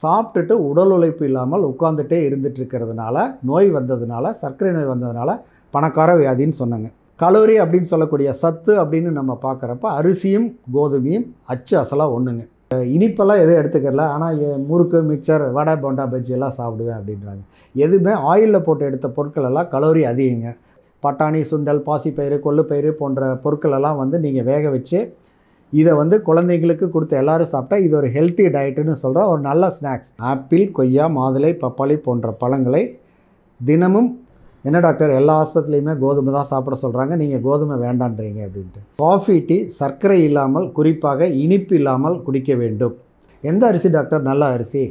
சாப்பிட்டுட்டு உடல் உழைப்பு இல்லாமல் உட்காந்துட்டே இருந்துட்டுருக்கிறதுனால நோய் வந்ததுனால சர்க்கரை நோய் வந்ததுனால பணக்கார வியாதின்னு சொன்னாங்க கலோரி அப்படின்னு சொல்லக்கூடிய சத்து அப்படின்னு நம்ம பார்க்குறப்ப அரிசியும் கோதுமையும் அச்சு அசலாக ஒன்றுங்க இனிப்பெல்லாம் எதுவும் எடுத்துக்கல ஆனால் முறுக்கு மிக்சர் வடை போண்டா பஜ்ஜி எல்லாம் சாப்பிடுவேன் அப்படின்றாங்க எதுவுமே ஆயிலில் போட்டு எடுத்த பொருட்கள் எல்லாம் கலோரி அதிகங்க பட்டாணி சுண்டல் பாசிப்பயிறு கொள்ளுப்பயிறு போன்ற பொருட்களெல்லாம் வந்து நீங்கள் வேக வச்சு இதை வந்து குழந்தைங்களுக்கு கொடுத்து எல்லாரும் சாப்பிட்டா இது ஒரு ஹெல்த்தி டயட்டுன்னு சொல்கிறோம் ஒரு நல்ல ஸ்நாக்ஸ் ஆப்பிள் கொய்யா மாதுளை பப்பாளி போன்ற பழங்களை தினமும் என்ன டாக்டர் எல்லா ஆஸ்பத்திரியுமே கோதுமை தான் சாப்பிட சொல்கிறாங்க நீங்கள் கோதுமை வேண்டான்றீங்க அப்படின்ட்டு காஃபி டீ சர்க்கரை இல்லாமல் குறிப்பாக இனிப்பு இல்லாமல் குடிக்க வேண்டும் எந்த அரிசி டாக்டர் நல்ல அரிசி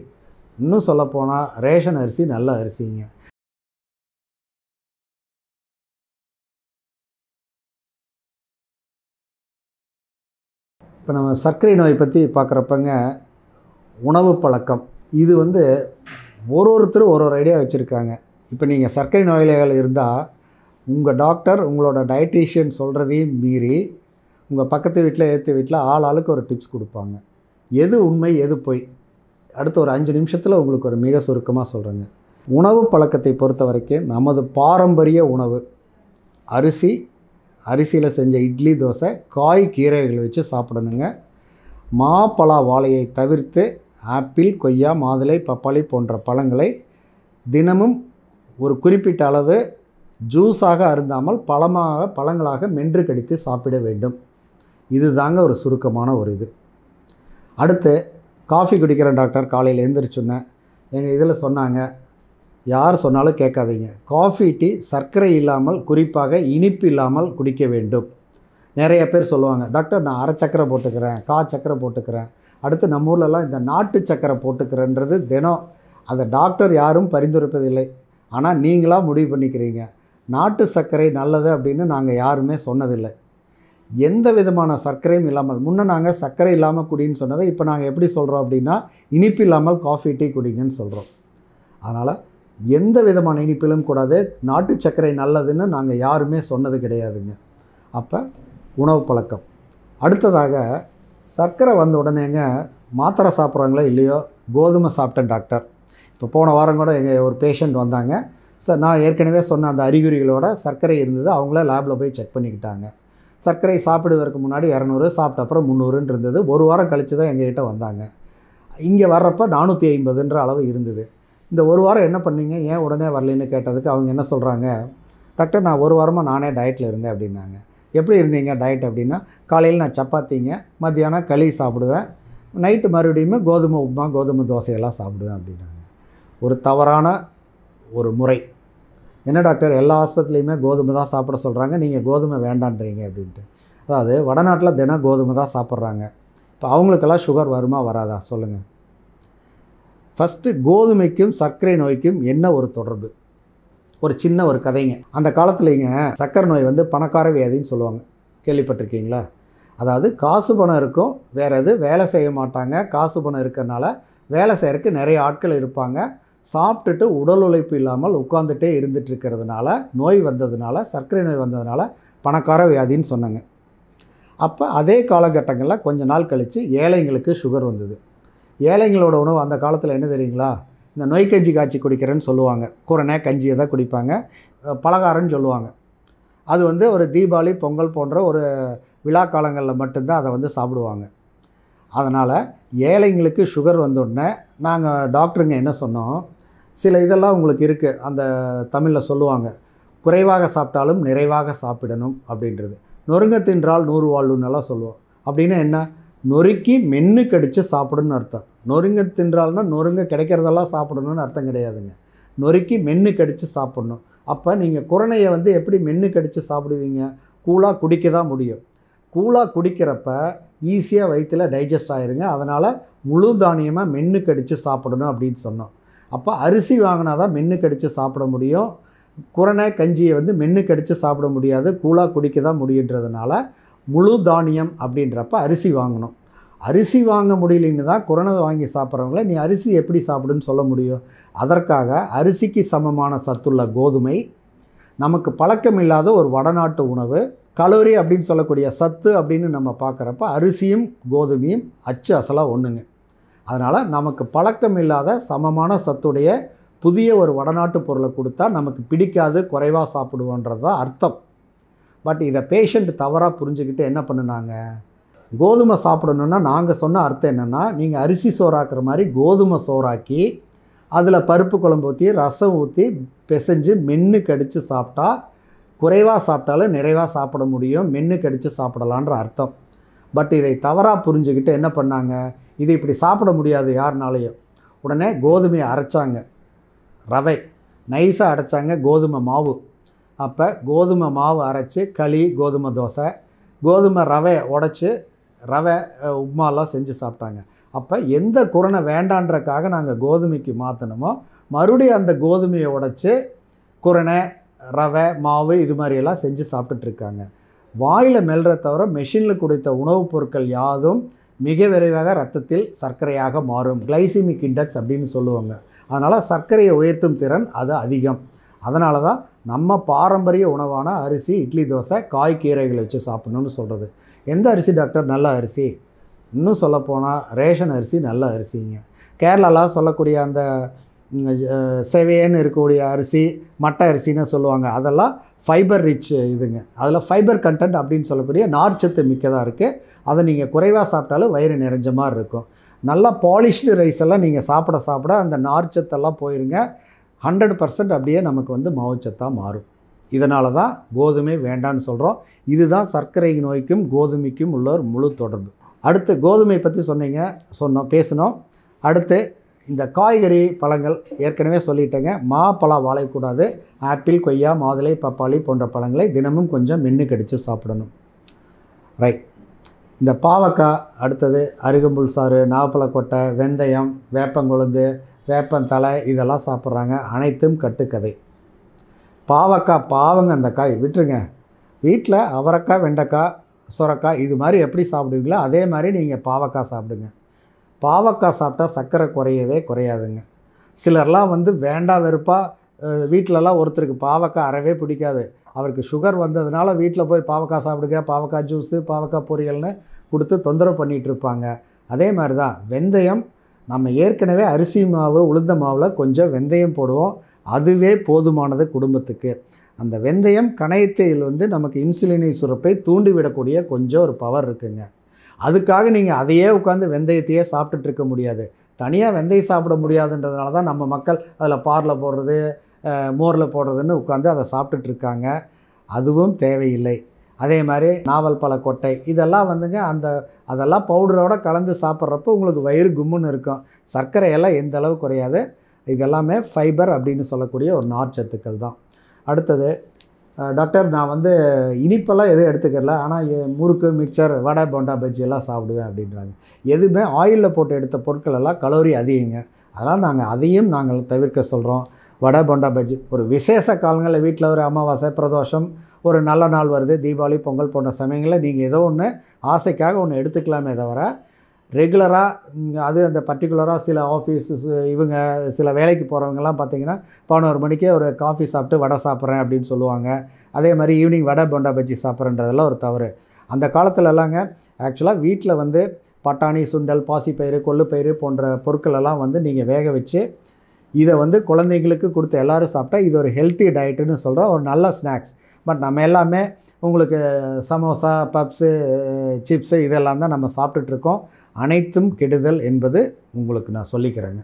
இன்னும் சொல்லப்போனால் ரேஷன் அரிசி நல்ல அரிசிங்க இப்போ நம்ம சர்க்கரை நோய் பற்றி பார்க்குறப்பங்க உணவு பழக்கம் இது வந்து ஒரு ஒருத்தரும் ஒரு ஒரு ஐடியா வச்சுருக்காங்க இப்போ நீங்கள் சர்க்கரை நோயாளிகள் இருந்தால் உங்கள் டாக்டர் உங்களோட டயட்டீஷியன் சொல்கிறதையும் மீறி உங்கள் பக்கத்து வீட்டில் ஏற்று வீட்டில் ஆள் ஆளுக்கு ஒரு டிப்ஸ் கொடுப்பாங்க எது உண்மை எது பொய் அடுத்த ஒரு அஞ்சு நிமிஷத்தில் உங்களுக்கு ஒரு மிக சுருக்கமாக சொல்கிறேங்க உணவு பழக்கத்தை பொறுத்த வரைக்கும் நமது பாரம்பரிய உணவு அரிசி அரிசியில் செஞ்ச இட்லி தோசை காய் கீரைகள் வச்சு சாப்பிடணுங்க மாப்பழா வாழையை தவிர்த்து ஆப்பிள் கொய்யா மாதுளை பப்பாளி போன்ற பழங்களை தினமும் ஒரு குறிப்பிட்ட அளவு ஜூஸாக அருந்தாமல் பழமாக பழங்களாக மென்று கடித்து சாப்பிட வேண்டும் இது தாங்க ஒரு சுருக்கமான ஒரு இது அடுத்து காஃபி குடிக்கிற டாக்டர் காலையில் எழுந்திரிச்சுன்னேன் எங்கள் இதில் சொன்னாங்க யார் சொன்னாலும் கேட்காதீங்க காஃபி டீ சர்க்கரை இல்லாமல் குறிப்பாக இனிப்பு இல்லாமல் குடிக்க வேண்டும் நிறைய பேர் சொல்லுவாங்க டாக்டர் நான் அரை சக்கரை போட்டுக்கிறேன் கா சக்கரை போட்டுக்கிறேன் அடுத்து நம்ம ஊர்லலாம் இந்த நாட்டு சக்கரை போட்டுக்கிறேன்றது தினம் அதை டாக்டர் யாரும் பரிந்துரைப்பதில்லை ஆனால் நீங்களாக முடிவு பண்ணிக்கிறீங்க நாட்டு சர்க்கரை நல்லது அப்படின்னு நாங்கள் யாருமே சொன்னதில்லை எந்த விதமான சர்க்கரையும் இல்லாமல் முன்னே நாங்கள் சர்க்கரை இல்லாமல் குடின்னு சொன்னதை இப்போ நாங்கள் எப்படி சொல்கிறோம் அப்படின்னா இனிப்பு இல்லாமல் காஃபி டீ குடிங்கன்னு சொல்கிறோம் அதனால் எந்த விதமான இனிப்பிலும் கூடாது நாட்டு சர்க்கரை நல்லதுன்னு நாங்கள் யாருமே சொன்னது கிடையாதுங்க அப்போ உணவு பழக்கம் அடுத்ததாக சர்க்கரை வந்த உடனேங்க மாத்திரை சாப்பிட்றாங்களோ இல்லையோ கோதுமை சாப்பிட்டேன் டாக்டர் இப்போ போன வாரம் கூட எங்கள் ஒரு பேஷண்ட் வந்தாங்க சார் நான் ஏற்கனவே சொன்ன அந்த அறிகுறிகளோட சர்க்கரை இருந்தது அவங்கள லேபில் போய் செக் பண்ணிக்கிட்டாங்க சர்க்கரை சாப்பிடுவதற்கு முன்னாடி இரநூறு சாப்பிட்ட அப்புறம் முந்நூறுன்னு இருந்தது ஒரு வாரம் கழித்து தான் எங்ககிட்ட வந்தாங்க இங்கே வர்றப்போ நானூற்றி ஐம்பதுன்ற அளவு இருந்தது இந்த ஒரு வாரம் என்ன பண்ணீங்க ஏன் உடனே வரலன்னு கேட்டதுக்கு அவங்க என்ன சொல்கிறாங்க டாக்டர் நான் ஒரு வாரமாக நானே டயட்டில் இருந்தேன் அப்படின்னாங்க எப்படி இருந்தீங்க டயட் அப்படின்னா காலையில் நான் சப்பாத்திங்க மத்தியானம் களி சாப்பிடுவேன் நைட்டு மறுபடியுமே கோதுமை உப்புமா கோதுமை தோசையெல்லாம் சாப்பிடுவேன் அப்படின்னாங்க ஒரு தவறான ஒரு முறை என்ன டாக்டர் எல்லா ஆஸ்பத்திரியுமே கோதுமை தான் சாப்பிட சொல்கிறாங்க நீங்கள் கோதுமை வேண்டான்றீங்க அப்படின்ட்டு அதாவது வடநாட்டில் தினம் கோதுமை தான் சாப்பிட்றாங்க இப்போ அவங்களுக்கெல்லாம் சுகர் வருமா வராதா சொல்லுங்கள் ஃபஸ்ட்டு கோதுமைக்கும் சர்க்கரை நோய்க்கும் என்ன ஒரு தொடர்பு ஒரு சின்ன ஒரு கதைங்க அந்த காலத்துலேங்க சர்க்கரை நோய் வந்து பணக்கார வியாதின்னு சொல்லுவாங்க கேள்விப்பட்டிருக்கீங்களா அதாவது காசு பணம் இருக்கும் வேறு எது வேலை செய்ய மாட்டாங்க காசு பணம் இருக்கிறனால வேலை செய்கிறக்கு நிறைய ஆட்கள் இருப்பாங்க சாப்பிட்டுட்டு உடல் உழைப்பு இல்லாமல் உட்காந்துட்டே இருந்துட்டுருக்கிறதுனால நோய் வந்ததுனால சர்க்கரை நோய் வந்ததுனால பணக்கார வியாதின்னு சொன்னாங்க அப்போ அதே காலகட்டங்களில் கொஞ்ச நாள் கழித்து ஏழைங்களுக்கு சுகர் வந்தது ஏழைங்களோட உணவு அந்த காலத்தில் என்ன தெரியுங்களா இந்த நொய் கஞ்சி காய்ச்சி குடிக்கிறேன்னு சொல்லுவாங்க குரணை கஞ்சியை தான் குடிப்பாங்க பலகாரம்னு சொல்லுவாங்க அது வந்து ஒரு தீபாவளி பொங்கல் போன்ற ஒரு விழா காலங்களில் மட்டும்தான் அதை வந்து சாப்பிடுவாங்க அதனால் ஏழைங்களுக்கு சுகர் வந்தோடனே நாங்கள் டாக்டருங்க என்ன சொன்னோம் சில இதெல்லாம் உங்களுக்கு இருக்குது அந்த தமிழில் சொல்லுவாங்க குறைவாக சாப்பிட்டாலும் நிறைவாக சாப்பிடணும் அப்படின்றது நொறுங்க தின்றால் நூறு வாழ்வுன்னெல்லாம் சொல்லுவோம் அப்படின்னா என்ன நொறுக்கி மென்று கடித்து சாப்பிடணும்னு அர்த்தம் நொறுங்க தின்றால்னா நொறுங்க கிடைக்கிறதெல்லாம் சாப்பிடணும்னு அர்த்தம் கிடையாதுங்க நொறுக்கி மென்று கடித்து சாப்பிட்ணும் அப்போ நீங்கள் குரணையை வந்து எப்படி மென்று கடித்து சாப்பிடுவீங்க கூலாக குடிக்க தான் முடியும் கூலாக குடிக்கிறப்ப ஈஸியாக வயிற்றில் டைஜஸ்ட் ஆயிருங்க அதனால் முழு தானியமாக மென்று கடித்து சாப்பிடணும் அப்படின்னு சொன்னோம் அப்போ அரிசி வாங்கினா தான் மென்று கடித்து சாப்பிட முடியும் குரணை கஞ்சியை வந்து மென்று கடித்து சாப்பிட முடியாது கூலாக குடிக்க தான் முடியுன்றதுனால முழு தானியம் அப்படின்றப்ப அரிசி வாங்கணும் அரிசி வாங்க முடியலன்னு தான் குரணை வாங்கி சாப்பிட்றவங்கள நீ அரிசி எப்படி சாப்பிடுன்னு சொல்ல முடியும் அதற்காக அரிசிக்கு சமமான சத்துள்ள கோதுமை நமக்கு பழக்கம் இல்லாத ஒரு வடநாட்டு உணவு கலோரி அப்படின்னு சொல்லக்கூடிய சத்து அப்படின்னு நம்ம பார்க்குறப்ப அரிசியும் கோதுமையும் அச்சு அசலாக ஒன்றுங்க அதனால் நமக்கு பழக்கம் இல்லாத சமமான சத்துடைய புதிய ஒரு வடநாட்டு பொருளை கொடுத்தா நமக்கு பிடிக்காது குறைவாக சாப்பிடுவோன்றது தான் அர்த்தம் பட் இதை பேஷண்ட் தவறாக புரிஞ்சுக்கிட்டு என்ன பண்ணினாங்க கோதுமை சாப்பிடணுன்னா நாங்கள் சொன்ன அர்த்தம் என்னென்னா நீங்கள் அரிசி சோறாக்குற மாதிரி கோதுமை சோறாக்கி அதில் பருப்பு குழம்பு ஊற்றி ரசம் ஊற்றி பிசைஞ்சு மென்று கடித்து சாப்பிட்டா குறைவாக சாப்பிட்டாலும் நிறைவாக சாப்பிட முடியும் மென்று கடித்து சாப்பிடலான்ற அர்த்தம் பட் இதை தவறாக புரிஞ்சுக்கிட்டு என்ன பண்ணாங்க இது இப்படி சாப்பிட முடியாது யாருனாலையும் உடனே கோதுமையை அரைச்சாங்க ரவை நைஸாக அடைச்சாங்க கோதுமை மாவு அப்போ கோதுமை மாவு அரைச்சி களி கோதுமை தோசை கோதுமை ரவையை உடச்சி ரவை உப்மாலாம் செஞ்சு சாப்பிட்டாங்க அப்போ எந்த குரனை வேண்டான்றக்காக நாங்கள் கோதுமைக்கு மாற்றினோமோ மறுபடியும் அந்த கோதுமையை உடச்சி குரணை ரவை மாவு இது மாதிரியெல்லாம் செஞ்சு சாப்பிட்டுட்ருக்காங்க வாயில் மெல்ற தவிர மெஷினில் கொடுத்த உணவுப் பொருட்கள் யாதும் மிக விரைவாக ரத்தத்தில் சர்க்கரையாக மாறும் கிளைசிமிக் இண்டெக்ஸ் அப்படின்னு சொல்லுவாங்க அதனால் சர்க்கரையை உயர்த்தும் திறன் அது அதிகம் அதனால தான் நம்ம பாரம்பரிய உணவான அரிசி இட்லி தோசை காய்கீரைகளை வச்சு சாப்பிட்ணுன்னு சொல்கிறது எந்த அரிசி டாக்டர் நல்ல அரிசி இன்னும் சொல்லப்போனால் ரேஷன் அரிசி நல்ல அரிசிங்க கேரளாவில் சொல்லக்கூடிய அந்த செவையன்னு இருக்கக்கூடிய அரிசி மட்டை அரிசின்னு சொல்லுவாங்க அதெல்லாம் ஃபைபர் ரிச் இதுங்க அதில் ஃபைபர் கண்டென்ட் அப்படின்னு சொல்லக்கூடிய நார்ச்சத்து மிக்கதாக இருக்குது அதை நீங்கள் குறைவாக சாப்பிட்டாலும் வயிறு நிறைஞ்ச மாதிரி இருக்கும் நல்லா பாலிஷ்டு ரைஸ் எல்லாம் நீங்கள் சாப்பிட சாப்பிட அந்த நார்ச்சத்தெல்லாம் போயிருங்க ஹண்ட்ரட் பர்சன்ட் அப்படியே நமக்கு வந்து மாவுச்சத்தாக மாறும் இதனால தான் கோதுமை வேண்டான்னு சொல்கிறோம் இதுதான் சர்க்கரை நோய்க்கும் கோதுமைக்கும் உள்ள ஒரு முழு தொடர்பு அடுத்து கோதுமை பற்றி சொன்னீங்க சொன்னோம் பேசினோம் அடுத்து இந்த காய்கறி பழங்கள் ஏற்கனவே சொல்லிட்டேங்க மா பழம் வாழக்கூடாது ஆப்பிள் கொய்யா மாதுளை பப்பாளி போன்ற பழங்களை தினமும் கொஞ்சம் மென்று கடித்து சாப்பிடணும் ரைட் இந்த பாவக்காய் அடுத்தது அருகம்புல் சாறு நாவப்பழக்கொட்டை வெந்தயம் வேப்பங்கொழுந்து வேப்பந்தலை இதெல்லாம் சாப்பிட்றாங்க அனைத்தும் கட்டுக்கதை பாவக்காய் பாவங்க அந்த காய் விட்டுருங்க வீட்டில் அவரைக்காய் வெண்டைக்காய் சுரக்காய் இது மாதிரி எப்படி சாப்பிடுவீங்களோ அதே மாதிரி நீங்கள் பாவக்காய் சாப்பிடுங்க பாவக்காய் சாப்பிட்டா சர்க்கரை குறையவே குறையாதுங்க சிலர்லாம் வந்து வேண்டாம் வெறுப்பாக வீட்டிலலாம் ஒருத்தருக்கு பாவக்காய் அறவே பிடிக்காது அவருக்கு சுகர் வந்ததுனால வீட்டில் போய் பாவக்காய் சாப்பிடுங்க பாவக்காய் ஜூஸு பாவக்காய் பொரியல்னு கொடுத்து தொந்தரவு பண்ணிகிட்டு இருப்பாங்க அதே மாதிரி தான் வெந்தயம் நம்ம ஏற்கனவே அரிசி மாவு உளுந்த மாவில் கொஞ்சம் வெந்தயம் போடுவோம் அதுவே போதுமானது குடும்பத்துக்கு அந்த வெந்தயம் கணையத்தையில் வந்து நமக்கு இன்சுலினை சுரப்பை தூண்டிவிடக்கூடிய கொஞ்சம் ஒரு பவர் இருக்குங்க அதுக்காக நீங்கள் அதையே உட்காந்து வெந்தயத்தையே இருக்க முடியாது தனியாக வெந்தயம் சாப்பிட முடியாதுன்றதுனால தான் நம்ம மக்கள் அதில் பாரில் போடுறது மோரில் போடுறதுன்னு உட்காந்து அதை சாப்பிட்டுட்ருக்காங்க அதுவும் தேவையில்லை அதே மாதிரி நாவல் பழ கொட்டை இதெல்லாம் வந்துங்க அந்த அதெல்லாம் பவுடரோடு கலந்து சாப்பிட்றப்ப உங்களுக்கு வயிறு கும்முன்னு இருக்கும் சர்க்கரையெல்லாம் எந்த அளவு குறையாது இதெல்லாமே ஃபைபர் அப்படின்னு சொல்லக்கூடிய ஒரு நார்ச்சத்துக்கள் தான் அடுத்தது டாக்டர் நான் வந்து இனிப்பெல்லாம் எதுவும் எடுத்துக்கல ஆனால் முறுக்கு மிக்சர் வடை போண்டா பஜ்ஜி எல்லாம் சாப்பிடுவேன் அப்படின்றாங்க எதுவுமே ஆயிலில் போட்டு எடுத்த பொருட்கள் எல்லாம் கலோரி அதிகங்க அதனால் நாங்கள் அதையும் நாங்கள் தவிர்க்க சொல்கிறோம் வடை போண்டா பஜ்ஜி ஒரு விசேஷ காலங்களில் வீட்டில் ஒரு அமாவாசை பிரதோஷம் ஒரு நல்ல நாள் வருது தீபாவளி பொங்கல் போன்ற சமயங்களில் நீங்கள் ஏதோ ஒன்று ஆசைக்காக ஒன்று எடுத்துக்கலாமே தவிர ரெகுலராக அது அந்த பர்டிகுலராக சில ஆஃபீஸஸ் இவங்க சில வேலைக்கு போகிறவங்கலாம் பார்த்தீங்கன்னா பதினோரு மணிக்கே ஒரு காஃபி சாப்பிட்டு வடை சாப்பிட்றேன் அப்படின்னு சொல்லுவாங்க அதே மாதிரி ஈவினிங் வடை பொண்டா பஜ்ஜி சாப்பிட்றன்றதெல்லாம் ஒரு தவறு அந்த காலத்துல எல்லாங்க ஆக்சுவலாக வீட்டில் வந்து பட்டாணி சுண்டல் பாசிப்பயிறு கொள்ளுப்பயிறு போன்ற பொருட்கள் எல்லாம் வந்து நீங்கள் வேக வச்சு இதை வந்து குழந்தைங்களுக்கு கொடுத்து எல்லோரும் சாப்பிட்டா இது ஒரு ஹெல்த்தி டயட்டுன்னு சொல்கிறோம் ஒரு நல்ல ஸ்நாக்ஸ் பட் நம்ம எல்லாமே உங்களுக்கு சமோசா பப்ஸு சிப்ஸு இதெல்லாம் தான் நம்ம சாப்பிட்டுட்ருக்கோம் அனைத்தும் கெடுதல் என்பது உங்களுக்கு நான் சொல்லிக்கிறேங்க